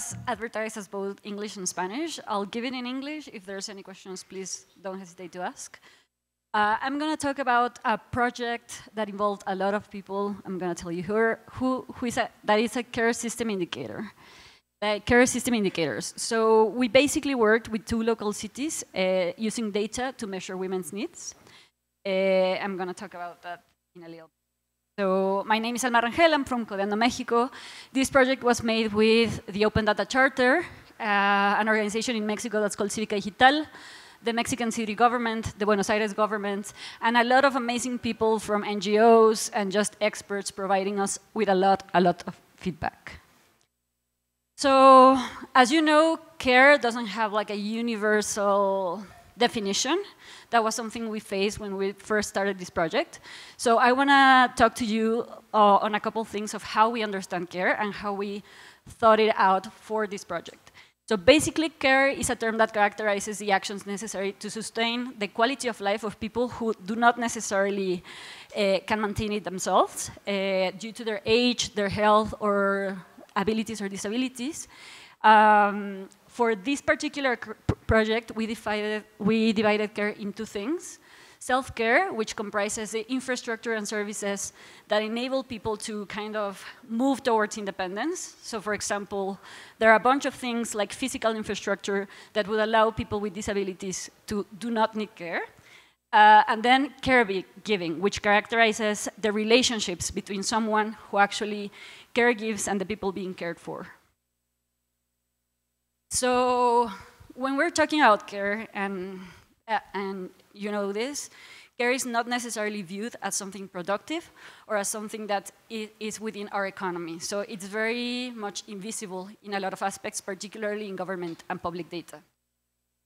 was advertised as both English and Spanish. I'll give it in English. If there's any questions, please don't hesitate to ask. Uh, I'm going to talk about a project that involved a lot of people. I'm going to tell you who, are, who, who is a, that is a care system indicator. Uh, care system indicators. So we basically worked with two local cities uh, using data to measure women's needs. Uh, I'm going to talk about that in a little bit. So my name is Alma Rangel, I'm from Codeando, Mexico. This project was made with the Open Data Charter, uh, an organization in Mexico that's called Civica Digital, the Mexican city government, the Buenos Aires government, and a lot of amazing people from NGOs and just experts providing us with a lot, a lot of feedback. So as you know, CARE doesn't have like a universal definition. That was something we faced when we first started this project. So I want to talk to you uh, on a couple things of how we understand care and how we thought it out for this project. So basically, care is a term that characterizes the actions necessary to sustain the quality of life of people who do not necessarily uh, can maintain it themselves uh, due to their age, their health, or abilities or disabilities. Um, for this particular project, we divided, we divided care into things. Self-care, which comprises the infrastructure and services that enable people to kind of move towards independence. So for example, there are a bunch of things like physical infrastructure that would allow people with disabilities to do not need care. Uh, and then care giving, which characterizes the relationships between someone who actually caregives and the people being cared for. So when we're talking about care, and, uh, and you know this, care is not necessarily viewed as something productive or as something that is within our economy. So it's very much invisible in a lot of aspects, particularly in government and public data.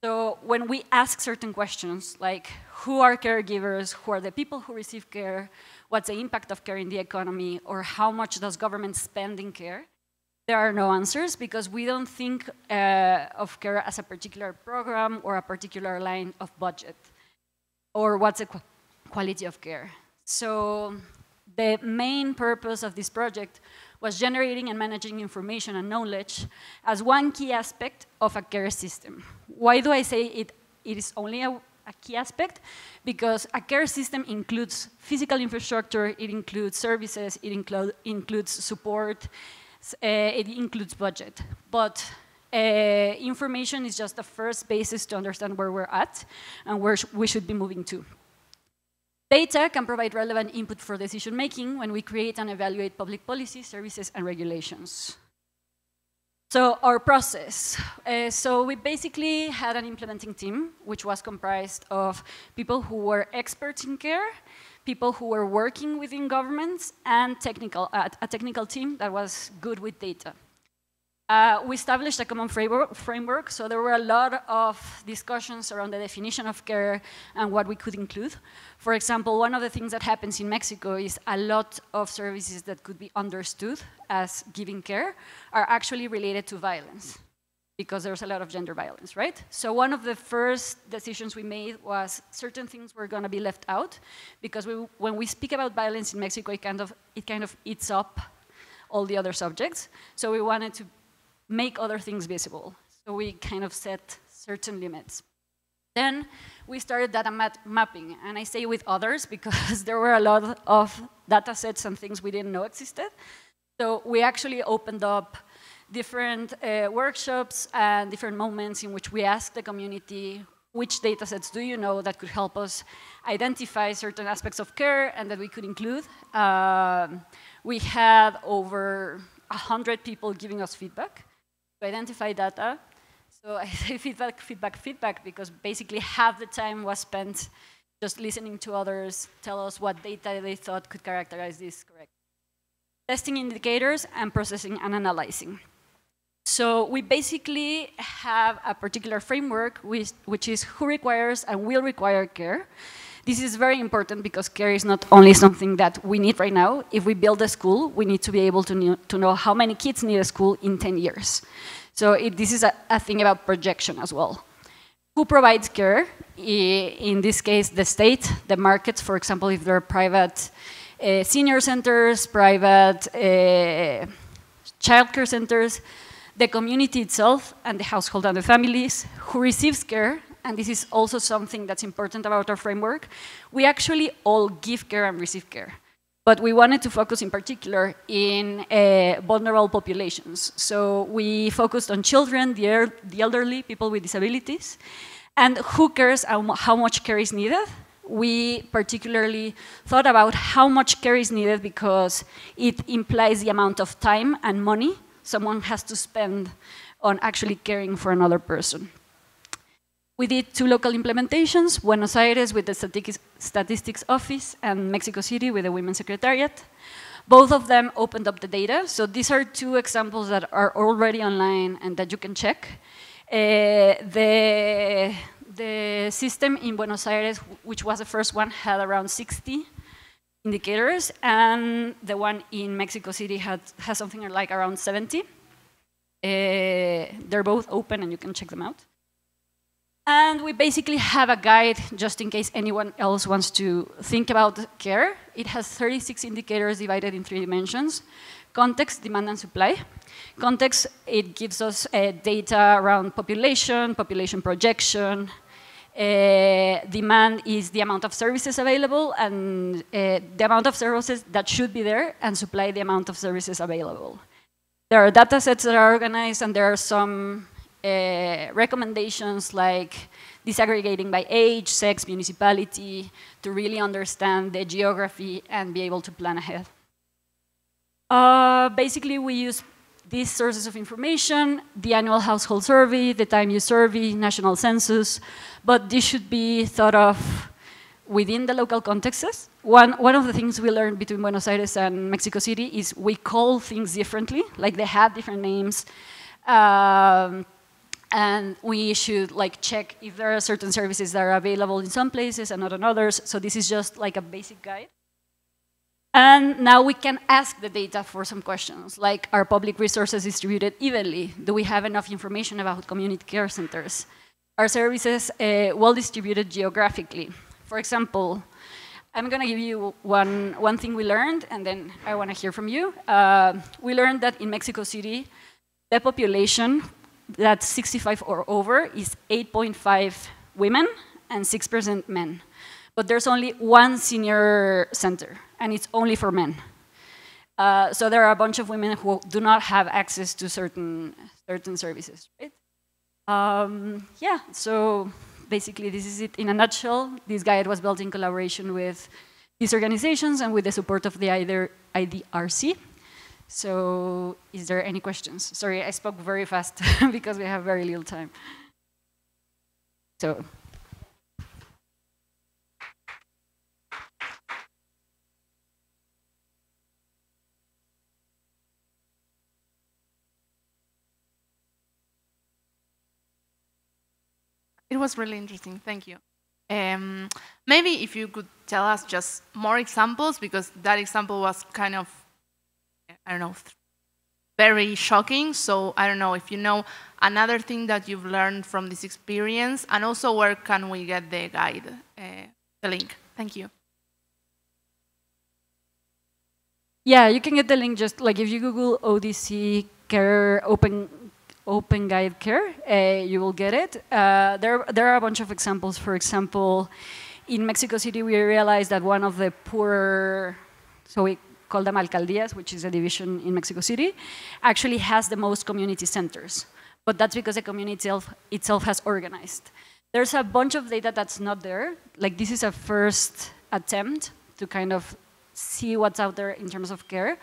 So when we ask certain questions, like who are caregivers, who are the people who receive care, what's the impact of care in the economy, or how much does government spend in care, there are no answers because we don't think uh, of care as a particular program or a particular line of budget or what's the qu quality of care. So the main purpose of this project was generating and managing information and knowledge as one key aspect of a care system. Why do I say it, it is only a, a key aspect? Because a care system includes physical infrastructure, it includes services, it include, includes support, uh, it includes budget. But uh, information is just the first basis to understand where we're at and where sh we should be moving to. Data can provide relevant input for decision making when we create and evaluate public policy, services, and regulations. So our process. Uh, so we basically had an implementing team, which was comprised of people who were experts in care, people who were working within governments and technical, uh, a technical team that was good with data. Uh, we established a common framework, framework, so there were a lot of discussions around the definition of care and what we could include. For example, one of the things that happens in Mexico is a lot of services that could be understood as giving care are actually related to violence because there's a lot of gender violence, right? So one of the first decisions we made was certain things were going to be left out because we, when we speak about violence in Mexico, it kind, of, it kind of eats up all the other subjects. So we wanted to make other things visible. So we kind of set certain limits. Then we started data map mapping, and I say with others because there were a lot of data sets and things we didn't know existed. So we actually opened up different uh, workshops and different moments in which we ask the community which data sets do you know that could help us identify certain aspects of care and that we could include. Um, we had over 100 people giving us feedback to identify data. So I say feedback, feedback, feedback, because basically half the time was spent just listening to others tell us what data they thought could characterize this correctly. Testing indicators and processing and analyzing. So we basically have a particular framework which, which is who requires and will require care. This is very important because care is not only something that we need right now. If we build a school, we need to be able to, know, to know how many kids need a school in 10 years. So it, this is a, a thing about projection as well who provides care? In this case, the state, the market, for example, if there are private uh, senior centers, private uh, childcare centers, the community itself and the household and the families who receives care, and this is also something that's important about our framework, we actually all give care and receive care. But we wanted to focus in particular in uh, vulnerable populations. So we focused on children, the, er the elderly, people with disabilities, and who cares how much care is needed we particularly thought about how much care is needed because it implies the amount of time and money someone has to spend on actually caring for another person. We did two local implementations, Buenos Aires with the Statistics Office and Mexico City with the Women's Secretariat. Both of them opened up the data. So these are two examples that are already online and that you can check. Uh, the, the system in Buenos Aires, which was the first one, had around 60 indicators, and the one in Mexico City had, has something like around 70. Uh, they're both open and you can check them out. And we basically have a guide just in case anyone else wants to think about care. It has 36 indicators divided in three dimensions. Context, demand and supply. Context, it gives us uh, data around population, population projection, uh, demand is the amount of services available and uh, the amount of services that should be there and supply the amount of services available. There are data sets that are organized and there are some uh, recommendations like disaggregating by age, sex, municipality to really understand the geography and be able to plan ahead. Uh, basically, we use these sources of information, the annual household survey, the time use survey, national census, but this should be thought of within the local contexts. One, one of the things we learned between Buenos Aires and Mexico City is we call things differently, like they have different names. Um, and we should like check if there are certain services that are available in some places and not in others. So this is just like a basic guide. And now we can ask the data for some questions, like are public resources distributed evenly? Do we have enough information about community care centers? Are services uh, well distributed geographically? For example, I'm going to give you one, one thing we learned, and then I want to hear from you. Uh, we learned that in Mexico City, the population that's 65 or over is 8.5 women and 6% men but there's only one senior center, and it's only for men. Uh, so there are a bunch of women who do not have access to certain, certain services, right? Um, yeah, so basically this is it in a nutshell. This guide was built in collaboration with these organizations and with the support of the IDRC. So is there any questions? Sorry, I spoke very fast because we have very little time. So it was really interesting. Thank you. Um, maybe if you could tell us just more examples, because that example was kind of, I don't know, very shocking. So I don't know if you know another thing that you've learned from this experience, and also where can we get the guide, uh, the link? Thank you. Yeah, you can get the link just like if you Google ODC care open Open Guide Care, uh, you will get it. Uh, there, there are a bunch of examples. For example, in Mexico City, we realized that one of the poorer, so we call them alcaldías, which is a division in Mexico City, actually has the most community centers. But that's because the community itself, itself has organized. There's a bunch of data that's not there. Like this is a first attempt to kind of see what's out there in terms of care.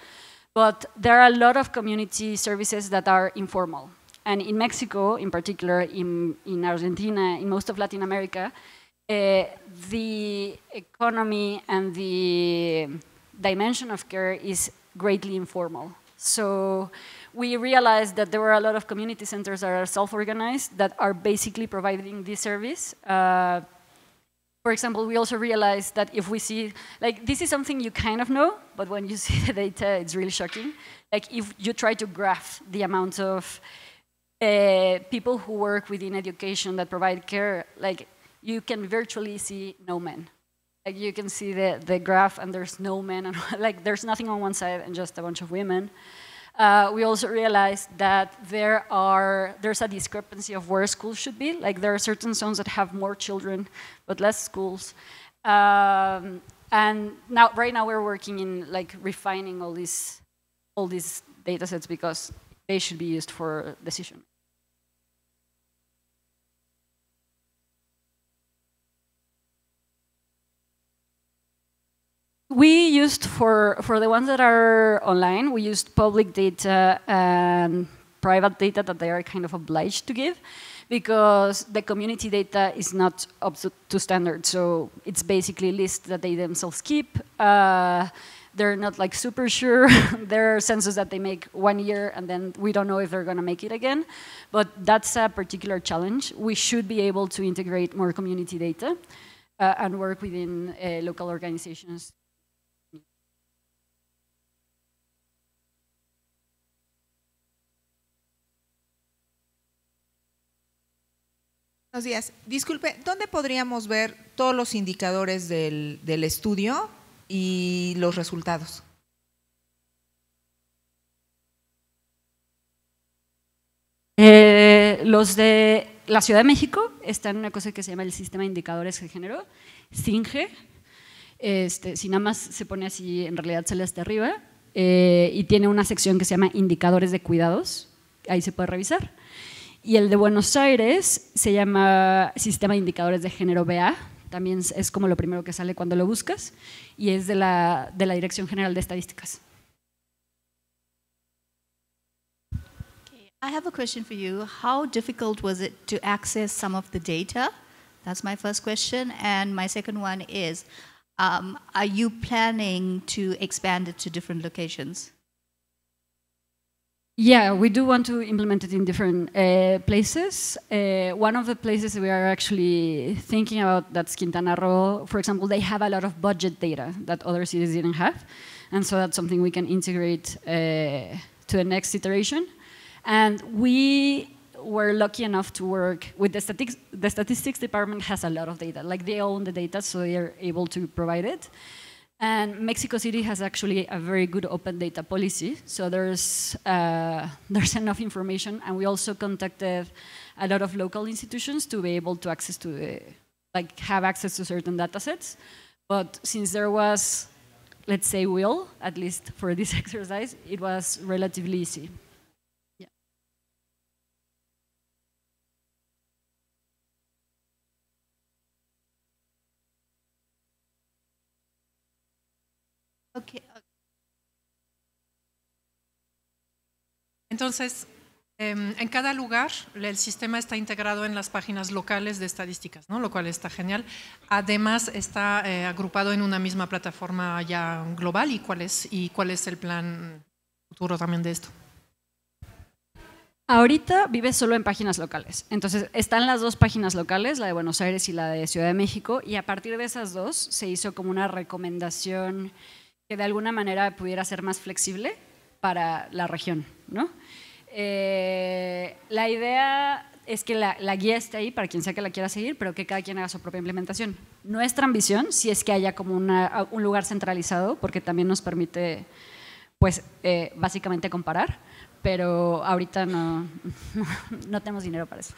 But there are a lot of community services that are informal. And in Mexico, in particular, in, in Argentina, in most of Latin America, uh, the economy and the dimension of care is greatly informal. So we realized that there were a lot of community centers that are self-organized that are basically providing this service. Uh, for example, we also realized that if we see, like this is something you kind of know, but when you see the data, it's really shocking. Like if you try to graph the amount of uh, people who work within education that provide care, like you can virtually see no men. Like you can see the, the graph and there's no men and like there's nothing on one side and just a bunch of women. Uh, we also realized that there are there's a discrepancy of where schools should be. Like there are certain zones that have more children but less schools. Um, and now right now we're working in like refining all these all these data sets because they should be used for decision We used for for the ones that are online, we used public data and private data that they are kind of obliged to give because the community data is not up to standard. So it's basically lists that they themselves keep. Uh, they're not like super sure. there are censuses that they make one year and then we don't know if they're gonna make it again. But that's a particular challenge. We should be able to integrate more community data uh, and work within uh, local organizations Buenos días. Disculpe, ¿dónde podríamos ver todos los indicadores del, estudio y los resultados? Eh, los de la Ciudad de México están en una cosa que se llama el Sistema de Indicadores de Género, SINGE. Este, si nada más se pone así, en realidad sale hasta arriba. Eh, y tiene una sección que se llama Indicadores de Cuidados. Ahí se puede revisar. Y el de Buenos Aires se llama Sistema de Indicadores de Género BA, también es como lo primero que sale cuando lo buscas, y es de la, Dirección General de Estadísticas. I have a question for you. How difficult was it to access some of the data? That's my first question. And my second one is um, Are you planning to expand it to different locations? Yeah, we do want to implement it in different uh, places. Uh, one of the places we are actually thinking about that's Quintana Roo. For example, they have a lot of budget data that other cities didn't have. And so that's something we can integrate uh, to the next iteration. And we were lucky enough to work with the statistics. The statistics department has a lot of data. Like they own the data, so they are able to provide it. And Mexico City has actually a very good open data policy, so there's, uh, there's enough information, and we also contacted a lot of local institutions to be able to access to, the, uh, like, have access to certain data sets. But since there was, let's say, will, at least for this exercise, it was relatively easy. Entonces, em, en cada lugar, el sistema está integrado en las páginas locales de estadísticas, ¿no? lo cual está genial. Además, está eh, agrupado en una misma plataforma ya global y cuál es, y cuál es el plan futuro también de esto. Ahorita vive solo en páginas locales. Entonces, están las dos páginas locales, la de Buenos Aires y la de Ciudad de México, y a partir de esas dos se hizo como una recomendación que de alguna manera pudiera ser más flexible para la región. ¿no? Eh, la idea es que la, guía esté ahí para quien sea que la quiera seguir, pero que cada quien haga su propia implementación. Nuestra ambición, si es que haya como un lugar centralizado, porque también nos permite, pues, eh, básicamente comparar, pero ahorita no, no tenemos dinero para eso.